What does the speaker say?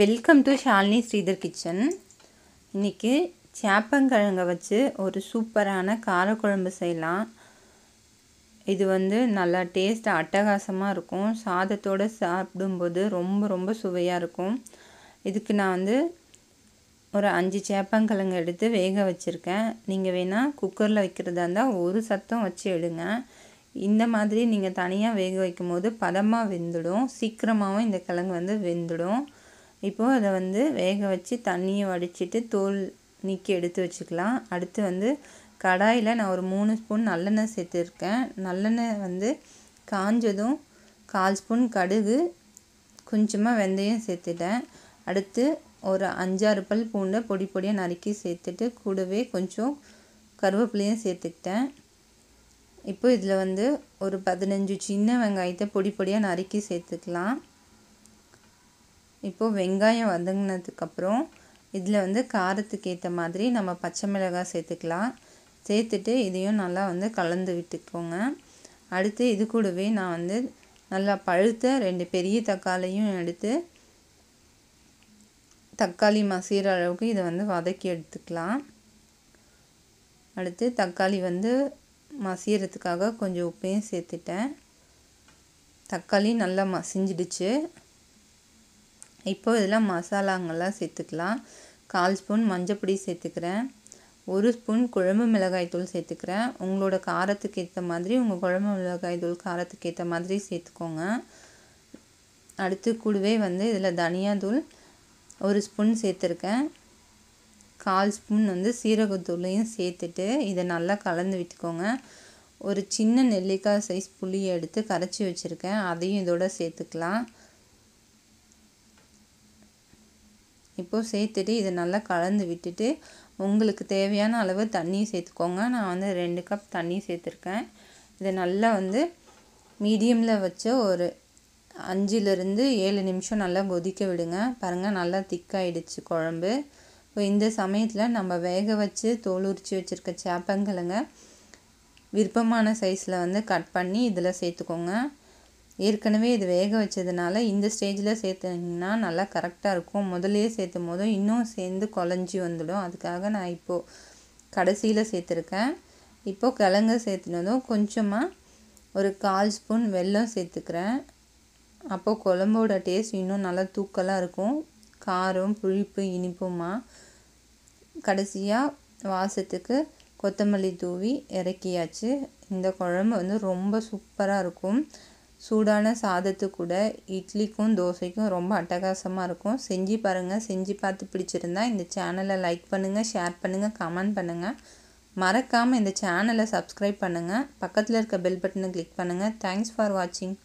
welcome to Shalini Sridhar kitchen இன்றைக்கி சேப்பங்கிழங்க வச்சு ஒரு சூப்பரான காரக்குழம்பு செய்யலாம் இது வந்து நல்லா டேஸ்ட் அட்டகாசமாக இருக்கும் சாதத்தோடு சாப்பிடும்போது ரொம்ப ரொம்ப சுவையாக இருக்கும் இதுக்கு நான் வந்து ஒரு அஞ்சு சேப்பங்கிழங்கு எடுத்து வேக வச்சுருக்கேன் நீங்கள் வேணால் குக்கரில் வைக்கிறதா இருந்தால் ஒரு சத்தம் வச்சு எடுங்க இந்த மாதிரி நீங்கள் தனியாக வேக வைக்கும் போது பதமாக வெந்துடும் சீக்கிரமாகவும் இந்த கிழங்கு வந்து வெந்துடும் இப்போது அதை வந்து வேக வச்சு தண்ணியை வடிச்சிட்டு தோல் நீக்கி எடுத்து வச்சுக்கலாம் அடுத்து வந்து கடாயில் நான் ஒரு மூணு ஸ்பூன் நல்லெண்ணெய் சேர்த்துருக்கேன் நல்லெண்ணெய் வந்து காஞ்சதும் கால் ஸ்பூன் கடுகு கொஞ்சமாக வெந்தயம் சேர்த்துட்டேன் அடுத்து ஒரு அஞ்சாறு பல் பூண்டை பொடி பொடியாக நறுக்கி சேர்த்துட்டு கூடவே கொஞ்சம் கருவேப்பிலையும் சேர்த்துக்கிட்டேன் இப்போ இதில் வந்து ஒரு பதினஞ்சு சின்ன வெங்காயத்தை பொடி பொடியாக நறுக்கி சேர்த்துக்கலாம் இப்போது வெங்காயம் வதங்கினதுக்கப்புறம் இதில் வந்து காரத்துக்கு ஏற்ற மாதிரி நம்ம பச்சை மிளகாய் சேர்த்துக்கலாம் சேர்த்துட்டு இதையும் நல்லா வந்து கலந்து விட்டுக்கோங்க அடுத்து இது கூடவே நான் வந்து நல்லா பழுத்த ரெண்டு பெரிய தக்காளியும் எடுத்து தக்காளி மசிகிற அளவுக்கு இதை வந்து வதக்கி எடுத்துக்கலாம் அடுத்து தக்காளி வந்து மசிகிறதுக்காக கொஞ்சம் உப்பையும் சேர்த்துட்டேன் தக்காளி நல்லா மசிஞ்சிடுச்சு இப்போ இதில் மசாலாங்கள்லாம் சேர்த்துக்கலாம் கால் ஸ்பூன் மஞ்சப்பொடி சேர்த்துக்கிறேன் ஒரு ஸ்பூன் குழம்பு மிளகாய்த்தூள் சேர்த்துக்கிறேன் உங்களோட காரத்துக்கு ஏற்ற மாதிரி உங்கள் குழம்பு மிளகாய் தூள் காரத்துக்கு ஏற்ற மாதிரி சேர்த்துக்கோங்க அடுத்து கூடவே வந்து இதில் தனியாத்தூள் ஒரு ஸ்பூன் சேர்த்துருக்கேன் கால் ஸ்பூன் வந்து சீரகத்தூளையும் சேர்த்துட்டு இதை நல்லா கலந்து விட்டுக்கோங்க ஒரு சின்ன நெல்லிக்காய் சைஸ் புளியை எடுத்து கரைச்சி வச்சுருக்கேன் அதையும் இதோட சேர்த்துக்கலாம் இப்போது சேர்த்துட்டு இதை நல்லா கலந்து விட்டுட்டு உங்களுக்கு தேவையான அளவு தண்ணி சேர்த்துக்கோங்க நான் வந்து ரெண்டு கப் தண்ணி சேர்த்துருக்கேன் இதை நல்லா வந்து மீடியமில் வச்ச ஒரு அஞ்சுலேருந்து ஏழு நிமிஷம் நல்லா கொதிக்க விடுங்க பாருங்கள் நல்லா திக்காயிடுச்சு குழம்பு இப்போ இந்த சமயத்தில் நம்ம வேக வச்சு தோல் வச்சுருக்க சேப்பங்களுங்க விருப்பமான சைஸில் வந்து கட் பண்ணி இதில் சேர்த்துக்கோங்க ஏற்கனவே இது வேக வச்சதுனால இந்த ஸ்டேஜில் சேர்த்தீங்கன்னா நல்லா கரெக்டாக இருக்கும் முதலே சேர்த்தும் போதும் இன்னும் சேர்ந்து குழஞ்சி வந்துடும் அதுக்காக நான் இப்போது கடைசியில் சேர்த்துருக்கேன் இப்போது கிழங்கு சேர்த்துனதும் கொஞ்சமாக ஒரு கால் ஸ்பூன் வெல்லம் சேர்த்துக்கிறேன் அப்போது குழம்போட டேஸ்ட் இன்னும் நல்லா தூக்கலாக இருக்கும் காரம் புளிப்பு இனிப்புமா கடைசியாக வாசத்துக்கு கொத்தமல்லி தூவி இறக்கியாச்சு இந்த குழம்பு வந்து ரொம்ப சூப்பராக இருக்கும் சூடான சாதத்து கூட இட்லிக்கும் தோசைக்கும் ரொம்ப அட்டகாசமாக இருக்கும் செஞ்சு பாருங்கள் செஞ்சு பார்த்து பிடிச்சிருந்தா இந்த சேனலை லைக் பண்ணுங்கள் ஷேர் பண்ணுங்கள் கமெண்ட் பண்ணுங்கள் மறக்காமல் இந்த சேனலை சப்ஸ்கிரைப் பண்ணுங்கள் பக்கத்தில் இருக்க பெல் பட்டனை கிளிக் பண்ணுங்கள் தேங்க்ஸ் ஃபார் வாட்சிங்